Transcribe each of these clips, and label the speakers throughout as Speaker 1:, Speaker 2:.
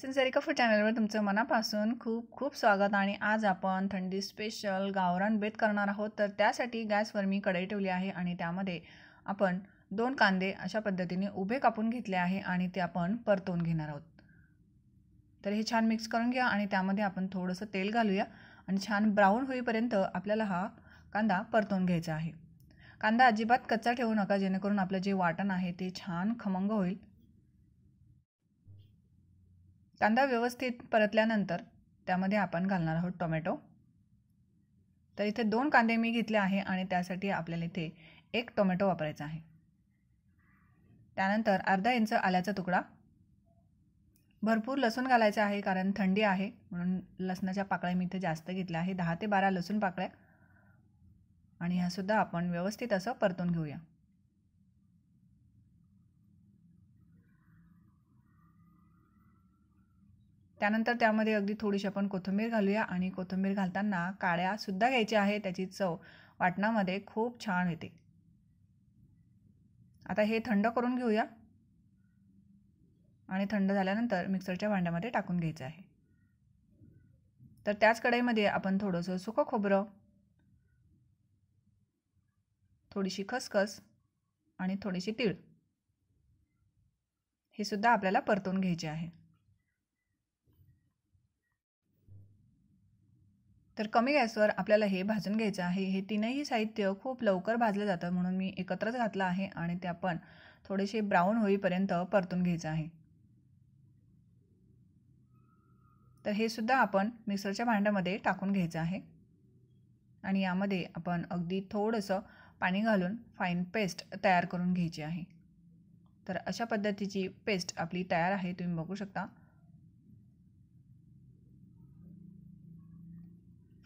Speaker 1: सिन्सेरिका food चॅनलवर तुमचं मनापासून खूप खूप स्वागत आणि आज आपण थंडी स्पेशल गावरान बेत करणार आहोत तर त्यासाठी गॅसवर मी कढई ठेवली आहे आणि त्यामध्ये आपण दोन कांदे अशा पद्धतीने उभे कापून घेतले आहे आणि ते आपण परतवून घेणार आहोत तर हे छान मिक्स करून घ्या आणि त्यामध्ये आपण थोडंसं तेल घालूया आणि छान ब्राऊन होईपर्यंत आपल्याला हा कांदा परतवून घ्यायचा आहे कांदा अजिबात कच्चा ठेवू नका जेणेकरून आपलं जे वाटण आहे ते छान खमंग होईल कांदा व्यवस्थित परतल्यानंतर त्यामध्ये आपण घालणार आहोत टोमॅटो तर इथे दोन कांदे मी घेतले आहे आणि त्यासाठी आपल्याला इथे एक टोमॅटो वापरायचा आहे त्यानंतर अर्धा इंच आल्याचा तुकडा भरपूर लसूण घालायचं आहे कारण थंडी आहे म्हणून लसणाच्या पाकळ्या मी इथे जास्त घेतल्या आहे दहा ते बारा लसूण पाकळ्या आणि ह्यासुद्धा आपण व्यवस्थित असं परतून घेऊया त्यानंतर त्यामध्ये अगदी थोडीशी आपण कोथिंबीर घालूया आणि कोथिंबीर घालताना काळ्यासुद्धा घ्यायच्या आहे त्याची चव वाटणामध्ये खूप छान येते आता हे थंड करून घेऊया आणि थंड झाल्यानंतर मिक्सरच्या भांड्यामध्ये टाकून घ्यायचं आहे तर त्याच कढईमध्ये आपण थोडंसं सुखं खोबरं थोडीशी खसखस आणि थोडीशी तीळ हे सुद्धा आपल्याला परतून घ्यायचे आहे तर कमी गॅसवर आपल्याला हे भाजून घ्यायचं आहे हे तीनही साहित्य खूप लवकर भाजलं जातं म्हणून मी एकत्रच घातलं आहे आणि ते आपण थोडेसे ब्राऊन होईपर्यंत परतून घ्यायचं आहे तर हे सुद्धा आपण मिक्सरच्या भांड्यामध्ये टाकून घ्यायचं आहे आणि यामध्ये आपण अगदी थोडंसं पाणी घालून फाईन पेस्ट तयार करून घ्यायची आहे तर अशा पद्धतीची पेस्ट आपली तयार आहे तुम्ही बघू शकता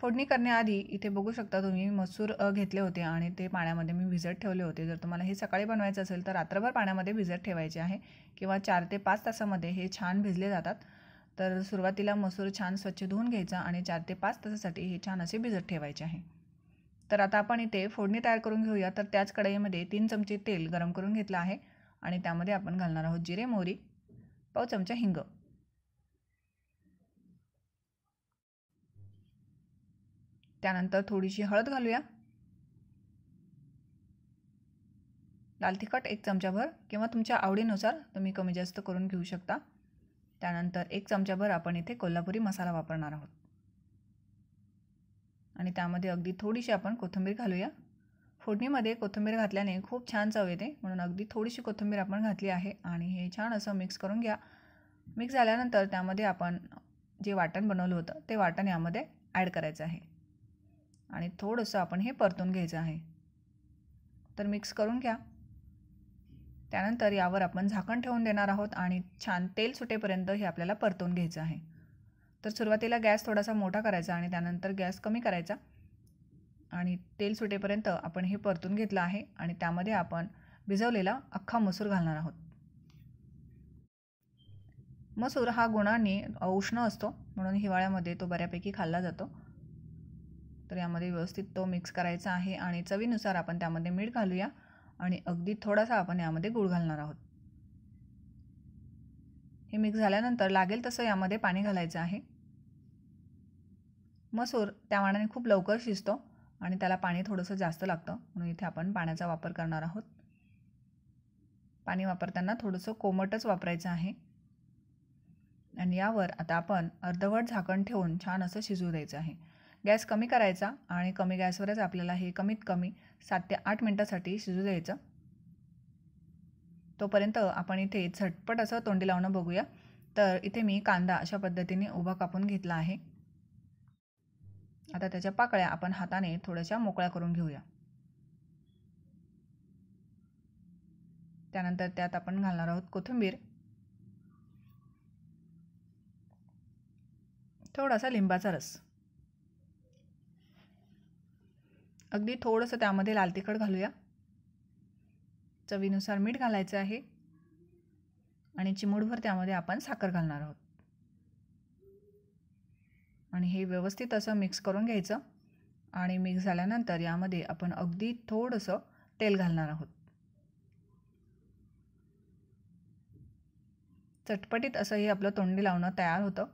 Speaker 1: फोडणी करण्याआधी इथे बघू शकता तुम्ही मसूर घेतले होते आणि ते पाण्यामध्ये मी भिजत ठेवले होते जर तुम्हाला हे सकाळी बनवायचं असेल तर रात्रभर पाण्यामध्ये भिजत ठेवायचे आहे किंवा चार ते पाच तासामध्ये हे छान भिजले जातात तर सुरुवातीला मसूर छान स्वच्छ धुवून घ्यायचा आणि चार ते पाच तासासाठी हे छान असे भिजत ठेवायचे आहे तर आता आपण इथे फोडणी तयार करून घेऊया तर त्याच कढईमध्ये तीन चमचे तेल गरम करून घेतलं आहे आणि त्यामध्ये आपण घालणार आहोत जिरे मोहरी पाव चमचा हिंग त्यानंतर थोडीशी हळद घालूया लाल तिखट एक चमचाभर किंवा तुमच्या आवडीनुसार तुम्ही कमी जास्त करून घेऊ शकता त्यानंतर एक चमचाभर आपण इथे कोल्हापुरी मसाला वापरणार आहोत आणि त्यामध्ये अगदी थोडीशी आपण कोथिंबीर घालूया फोडणीमध्ये कोथिंबीर घातल्याने खूप छान चव येते म्हणून अगदी थोडीशी कोथिंबीर आपण घातली आहे आणि हे छान असं मिक्स करून घ्या मिक्स झाल्यानंतर त्यामध्ये आपण जे वाटण बनवलं होतं ते वाटण यामध्ये ॲड करायचं आहे आणि थोडंसं आपण हे परतून घ्यायचं आहे तर मिक्स करून घ्या त्यानंतर यावर आपण झाकण ठेवून देणार आहोत आणि छान तेल सुटेपर्यंत हे आपल्याला परतून घ्यायचं आहे तर सुरुवातीला गॅस थोडासा मोठा करायचा आणि त्यानंतर गॅस कमी करायचा आणि तेल सुटेपर्यंत आपण हे परतून घेतलं आहे आणि त्यामध्ये आपण भिजवलेला अख्खा मसूर घालणार आहोत मसूर हा गुणांनी उष्ण असतो म्हणून हिवाळ्यामध्ये तो बऱ्यापैकी खाल्ला जातो तर यामध्ये व्यवस्थित तो मिक्स करायचा आहे आणि चवीनुसार आपण त्यामध्ये मीठ घालूया आणि अगदी थोडासा आपण यामध्ये गूळ घालणार आहोत हे मिक्स झाल्यानंतर लागेल तसं यामध्ये पाणी घालायचं आहे मसूर त्या मानाने खूप लवकर शिजतो आणि त्याला पाणी थोडंसं जास्त लागतं म्हणून इथे आपण पाण्याचा वापर करणार आहोत पाणी वापरताना थोडंसं कोमटच वापरायचं आहे आणि यावर आता आपण अर्धवट झाकण ठेवून छान असं शिजू द्यायचं आहे गॅस कमी करायचा आणि कमी गॅसवरच आपल्याला हे कमीत कमी सात ते आठ मिनटासाठी शिजू द्यायचं तोपर्यंत आपण इथे झटपट असं तोंडी लावणं बघूया तर इथे मी कांदा अशा पद्धतीने उभा कापून घेतला आहे आता त्याच्या पाकळ्या आपण हाताने थोड्याशा मोकळ्या करून घेऊया त्यानंतर त्यात आपण घालणार आहोत कोथिंबीर थोडासा लिंबाचा रस अगदी थोडंसं त्यामध्ये लाल तिखट घालूया चवीनुसार मीठ घालायचं आहे आणि चिमूडभर त्यामध्ये आपण साखर घालणार आहोत आणि हे व्यवस्थित असं मिक्स करून घ्यायचं आणि मिक्स झाल्यानंतर यामध्ये आपण अगदी थोडंसं तेल घालणार आहोत चटपटीत असं हे आपलं तोंडी लावणं तयार होतं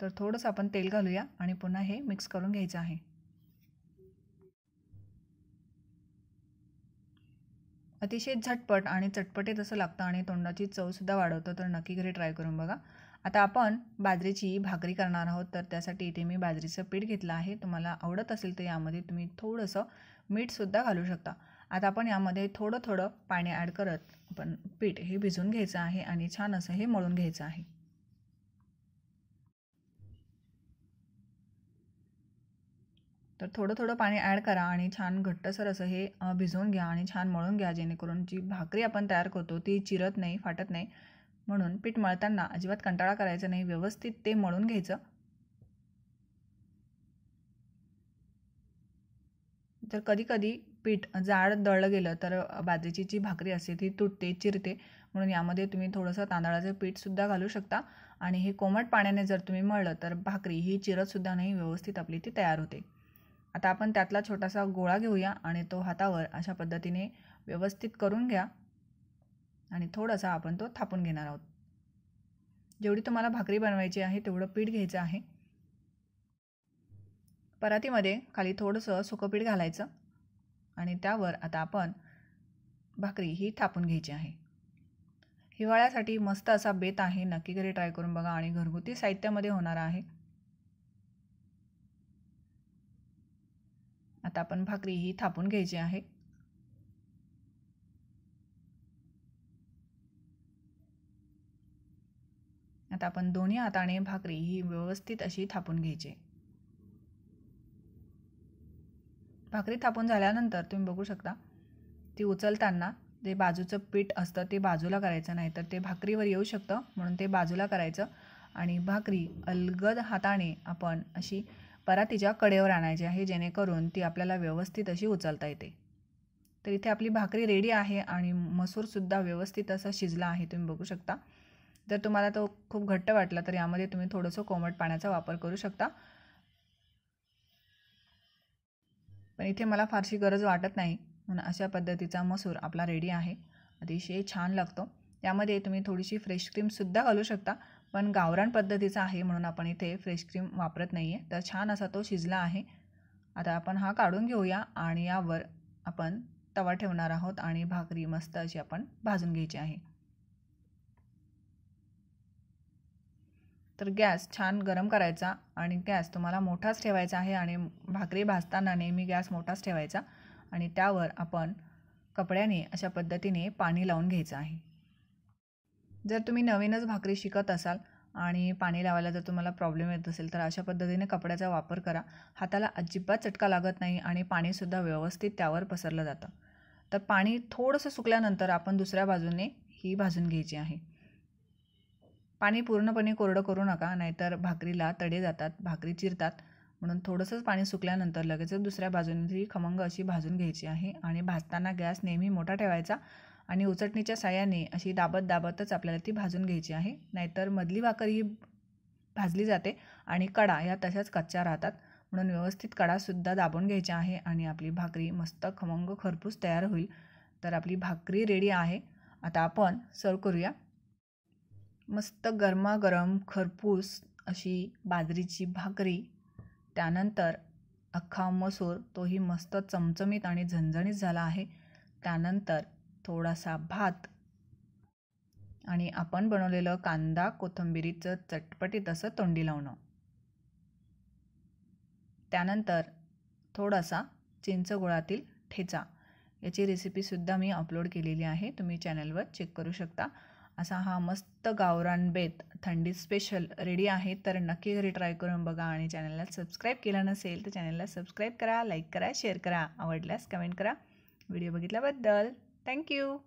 Speaker 1: तर थोडंसं आपण तेल घालूया आणि पुन्हा हे मिक्स करून घ्यायचं आहे अतिशय झटपट आणि चटपटे असं लागतं आणि तोंडाची चवसुद्धा वाढवतं तर नक्की घरी ट्राय करून बघा आता आपण बाजरीची भाकरी करणार आहोत तर त्यासाठी इथे मी बाजरीचं पीठ घेतलं आहे तुम्हाला आवडत असेल तर यामध्ये तुम्ही थोडंसं मीठसुद्धा घालू शकता आता आपण यामध्ये थोडं थोडं पाणी ॲड करत आपण पीठ हे भिजून घ्यायचं आहे आणि छान असं हे मळून घ्यायचं आहे तर थोडं थोडं पाणी ॲड करा आणि छान घट्टसर असं हे भिजवून घ्या आणि छान मळून घ्या जेणेकरून जी भाकरी आपण तयार करतो ती चिरत नाही फाटत नाही म्हणून पीठ मळताना अजिबात कंटाळा करायचा नाही व्यवस्थित ते मळून घ्यायचं तर कधीकधी पीठ जाड दळलं गेलं तर बाजरीची जी भाकरी असते ती तुटते चिरते म्हणून यामध्ये तुम्ही थोडंसं तांदळाचं पीठसुद्धा घालू शकता आणि हे कोमट पाण्याने जर तुम्ही मळलं तर भाकरी ही चिरतसुद्धा नाही व्यवस्थित आपली ती तयार होते आता आपण त्यातला छोटासा गोळा घेऊया आणि तो हातावर अशा पद्धतीने व्यवस्थित करून घ्या आणि थोडासा आपण तो थापून घेणार आहोत जेवढी तुम्हाला भाकरी बनवायची आहे तेवढं पीठ घ्यायचं आहे परातीमध्ये खाली थोडंसं सुकंपीठ पीठ घालायचं आणि त्यावर आता आपण भाकरी ही थापून घ्यायची आहे हिवाळ्यासाठी मस्त असा बेत आहे नक्की घरी ट्राय करून बघा आणि घरगुती साहित्यामध्ये होणार आहे आता आपण भाकरी ही थापून घ्यायची आहे आता आपण दोन्ही हाताने भाकरी ही व्यवस्थित अशी थापून घ्यायची भाकरी थापून झाल्यानंतर तुम्ही बघू शकता ती उचलताना जे बाजूचं पीठ असतं ते बाजूला करायचं नाही तर ते भाकरीवर येऊ शकतं म्हणून ते बाजूला करायचं आणि भाकरी अलगद हाताने आपण अशी परा तिच्या कडेवर आणायची आहे जेणेकरून ती आपल्याला व्यवस्थित अशी उचलता येते तर इथे आपली भाकरी रेडी आहे आणि मसूरसुद्धा व्यवस्थित असा शिजला आहे तुम्ही बघू शकता जर तुम्हाला तो खूप घट्ट वाटला तर यामध्ये तुम्ही थोडंसं कोमट पाण्याचा वापर करू शकता पण इथे मला फारशी गरज वाटत नाही म्हणून अशा पद्धतीचा मसूर आपला रेडी आहे अतिशय छान लागतो त्यामध्ये तुम्ही थोडीशी फ्रेश क्रीमसुद्धा घालू शकता पण गावरान पद्धतीचा आहे म्हणून आपण इथे फ्रेश क्रीम वापरत नाही आहे तर छान असा तो शिजला आहे आता आपण हा काढून घेऊया आणि यावर आपण तवा ठेवणार आहोत आणि भाकरी मस्त अशी आपण भाजून घ्यायची आहे तर गॅस छान गरम करायचा आणि गॅस तुम्हाला मोठाच ठेवायचा आहे आणि भाकरी भाजताना नेहमी गॅस मोठाच ठेवायचा आणि त्यावर आपण कपड्याने अशा पद्धतीने पाणी लावून घ्यायचं आहे जर तुम्ही नवीनच भाकरी शिकत असाल आणि पाणी लावायला जर तुम्हाला प्रॉब्लेम येत असेल तर अशा पद्धतीने कपड्याचा वापर करा हाताला अजिबात चटका लागत नाही आणि पाणीसुद्धा व्यवस्थित त्यावर पसरलं जातं तर पाणी थोडंसं सुकल्यानंतर आपण दुसऱ्या बाजूने ही भाजून घ्यायची आहे पाणी पूर्णपणे कोरडं करू नका नाहीतर भाकरीला तडे जातात भाकरी चिरतात म्हणून थोडंसंच पाणी सुकल्यानंतर लगेचच दुसऱ्या बाजूने ती खमंग अशी भाजून घ्यायची आहे आणि भाजताना गॅस नेहमी मोठा ठेवायचा आणि उचटणीच्या साह्याने अशी दाबत दाबतच आपल्याला ती भाजून घ्यायची आहे नाहीतर मधली भाकर ही भाजली जाते आणि कडा या तशाच कच्च्या राहतात म्हणून व्यवस्थित कडासुद्धा दाबून घ्यायच्या आहे आणि आपली भाकरी मस्त खमंग खरपूस तयार होईल तर आपली भाकरी रेडी आहे आता आपण सर्व करूया मस्त गरमागरम खरपूस अशी बाजरीची भाकरी त्यानंतर अख्खा मसूर तोही मस्त चमचमीत आणि झणझणीत झाला आहे त्यानंतर थोडासा भात आणि आपण बनवलेलं कांदा कोथंबिरीचं चटपटीत असं तोंडी लावणं त्यानंतर थोडासा चिंचगुळातील ठेचा याची रेसिपीसुद्धा मी अपलोड केलेली आहे तुम्ही चॅनलवर चेक करू शकता असा हा मस्त गावरान बेत थंडी स्पेशल रेडी आहे तर नक्की घरी ट्राय करून बघा आणि चॅनलला सबस्क्राईब केलं नसेल तर चॅनलला सबस्क्राईब करा लाईक करा शेअर करा आवडल्यास कमेंट करा व्हिडिओ बघितल्याबद्दल Thank you.